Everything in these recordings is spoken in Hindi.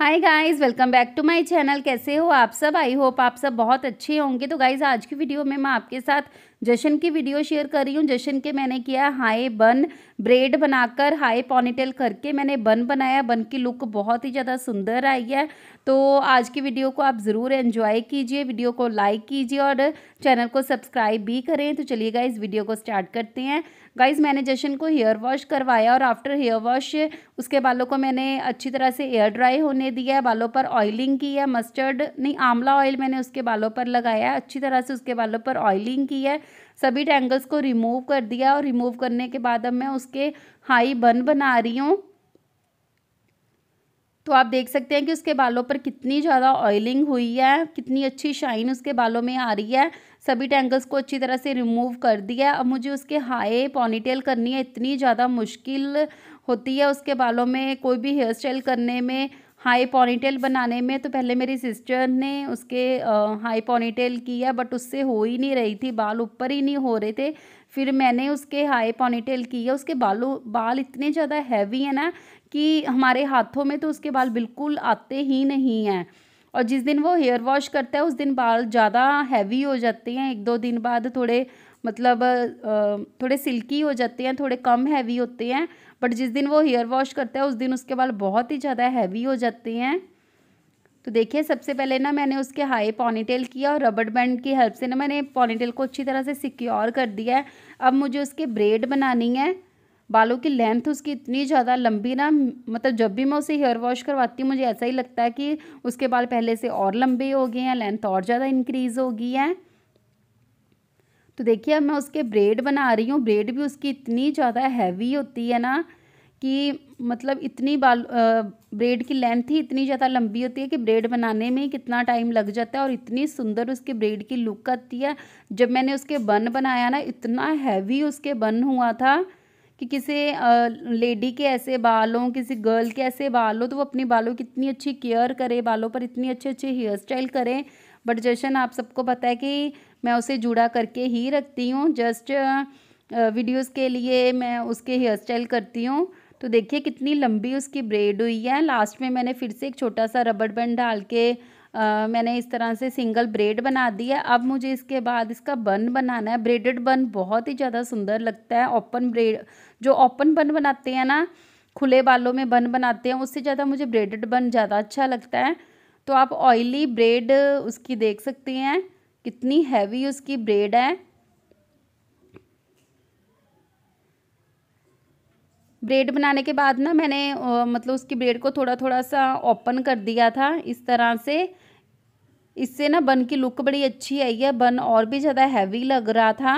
hi guys welcome back to my channel कैसे हो आप सब आई होप आप सब बहुत अच्छे होंगे तो गाइस आज की वीडियो में मैं आपके साथ जशन की वीडियो शेयर कर रही हूँ जशन के मैंने किया हाई बन ब्रेड बनाकर हाई पॉनीटेल करके मैंने बन बनाया बन की लुक बहुत ही ज़्यादा सुंदर आई है तो आज की वीडियो को आप ज़रूर एंजॉय कीजिए वीडियो को लाइक कीजिए और चैनल को सब्सक्राइब भी करें तो चलिए गाइज वीडियो को स्टार्ट करते हैं गाइज मैंने जशन को हेयर वॉश करवाया और आफ्टर हेयर वॉश उसके बालों को मैंने अच्छी तरह से एयर ड्राई होने दिया है बालों पर ऑयलिंग की है मस्टर्ड नहीं आंवला ऑयल मैंने उसके बालों पर लगाया अच्छी तरह से उसके बालों पर ऑयलिंग की है सभी टैंगल्स को रिमूव कर दिया और रिमूव करने के बाद अब मैं उसके हाई बन बना रही हूँ तो आप देख सकते हैं कि उसके बालों पर कितनी ज़्यादा ऑयलिंग हुई है कितनी अच्छी शाइन उसके बालों में आ रही है सभी टैंगल्स को अच्छी तरह से रिमूव कर दिया अब मुझे उसके हाई पॉनीटेल करनी है इतनी ज़्यादा मुश्किल होती है उसके बालों में कोई भी हेयर स्टाइल करने में हाई पॉनीटेल बनाने में तो पहले मेरी सिस्टर ने उसके हाई पॉनीटेल किया बट उससे हो ही नहीं रही थी बाल ऊपर ही नहीं हो रहे थे फिर मैंने उसके हाई पॉनीटेल किया उसके बालों बाल इतने ज़्यादा हैवी है ना कि हमारे हाथों में तो उसके बाल बिल्कुल आते ही नहीं हैं और जिस दिन वो हेयर वॉश करता है उस दिन बाल ज़्यादा हैवी हो जाते हैं एक दो दिन बाद थोड़े मतलब थोड़े सिल्की हो जाते हैं थोड़े कम हैवी होते हैं बट जिस दिन वो हेयर वॉश करता है उस दिन उसके बाल बहुत ही ज़्यादा हैवी हो जाते हैं तो देखिए सबसे पहले ना मैंने उसके हाई पॉनीटेल किया और रबड़ बैंड की हेल्प से ना मैंने पॉनीटेल को अच्छी तरह से सिक्योर कर दिया है अब मुझे उसके ब्रेड बनानी है बालों की लेंथ उसकी इतनी ज़्यादा लंबी ना मतलब जब भी मैं उसे हेयर वॉश करवाती हूँ मुझे ऐसा ही लगता है कि उसके बाल पहले से और लंबे हो गए हैं लेंथ और ज़्यादा इंक्रीज़ हो गई है तो देखिए अब मैं उसके ब्रेड बना रही हूँ ब्रेड भी उसकी इतनी ज़्यादा हैवी होती है ना कि मतलब इतनी बाल ब्रेड की लेंथ ही इतनी ज़्यादा लंबी होती है कि ब्रेड बनाने में कितना टाइम लग जाता है और इतनी सुंदर उसके ब्रेड की लुक आती है जब मैंने उसके बन बनाया ना इतना हैवी उसके बन हुआ था कि किसी लेडी के ऐसे बाल हों किसी गर्ल के ऐसे बाल हो तो वो अपने बालों की इतनी अच्छी केयर करे बालों पर इतनी अच्छे अच्छे हेयर स्टाइल करें बट जैसन आप सबको पता है कि मैं उसे जुड़ा करके ही रखती हूँ जस्ट वीडियोस के लिए मैं उसके हेयर स्टाइल करती हूँ तो देखिए कितनी लंबी उसकी ब्रेड हुई है लास्ट में मैंने फिर से एक छोटा सा रबड़ बैंड डाल के आ, मैंने इस तरह से सिंगल ब्रेड बना दी है अब मुझे इसके बाद इसका बन बनाना है ब्रेडेड बन बहुत ही ज़्यादा सुंदर लगता है ओपन ब्रेड जो ओपन बन बनाते हैं ना खुले बालों में बन बनाते हैं उससे ज़्यादा मुझे ब्रेडेड बन ज़्यादा अच्छा लगता है तो आप ऑयली ब्रेड उसकी देख सकती हैं कितनी हैवी उसकी ब्रेड है ब्रेड बनाने के बाद ना मैंने मतलब उसकी ब्रेड को थोड़ा थोड़ा सा ओपन कर दिया था इस तरह से इससे ना बन की लुक बड़ी अच्छी आई है बन और भी ज़्यादा हैवी लग रहा था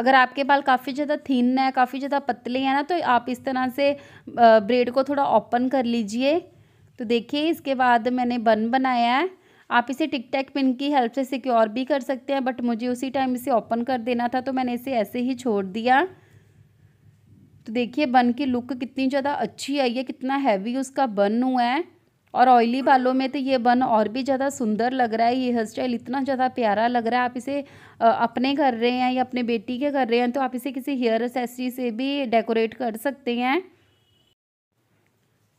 अगर आपके बाल काफ़ी ज़्यादा थिन है काफ़ी ज़्यादा पतले हैं ना तो आप इस तरह से ब्रेड को थोड़ा ओपन कर लीजिए तो देखिए इसके बाद मैंने बन बनाया है आप इसे टिक टैक पिन की हेल्प से सिक्योर भी कर सकते हैं बट मुझे उसी टाइम इसे ओपन कर देना था तो मैंने इसे ऐसे ही छोड़ दिया तो देखिए बन की लुक कितनी ज़्यादा अच्छी आई है कितना हैवी उसका बन हुआ है और ऑयली बालों में तो ये बन और भी ज़्यादा सुंदर लग रहा है ये हेयर स्टाइल इतना ज़्यादा प्यारा लग रहा है आप इसे अपने कर रहे हैं या अपने बेटी के कर रहे हैं तो आप इसे किसी हेयर एसेसरी से भी डेकोरेट कर सकते हैं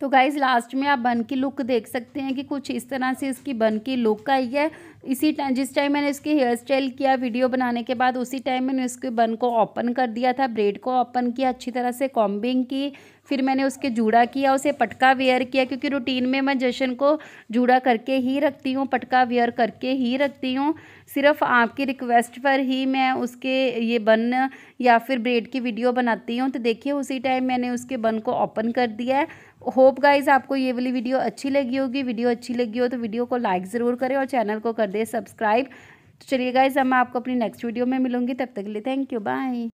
तो गाइज लास्ट में आप बन की लुक देख सकते हैं कि कुछ इस तरह से इसकी बन की लुक आई है इसी टाइम जिस टाइम मैंने उसकी हेयर स्टाइल किया वीडियो बनाने के बाद उसी टाइम मैंने उसके बन को ओपन कर दिया था ब्रेड को ओपन किया अच्छी तरह से कॉम्बिंग की फिर मैंने उसके जूड़ा किया उसे पटका वेयर किया क्योंकि रूटीन में मैं जशन को जूड़ा करके ही रखती हूँ पटका वेयर करके ही रखती हूँ सिर्फ आपकी रिक्वेस्ट पर ही मैं उसके ये बन या फिर ब्रेड की वीडियो बनाती हूँ तो देखिए उसी टाइम मैंने उसके बन को ओपन कर दिया है होप गाइज आपको ये वाली वीडियो अच्छी लगी होगी वीडियो अच्छी लगी हो तो वीडियो को लाइक ज़रूर करें और चैनल को कर दें सब्सक्राइब तो चलिए गाइज मैं आपको अपनी नेक्स्ट वीडियो में मिलूंगी तब तक के लिए थैंक यू बाय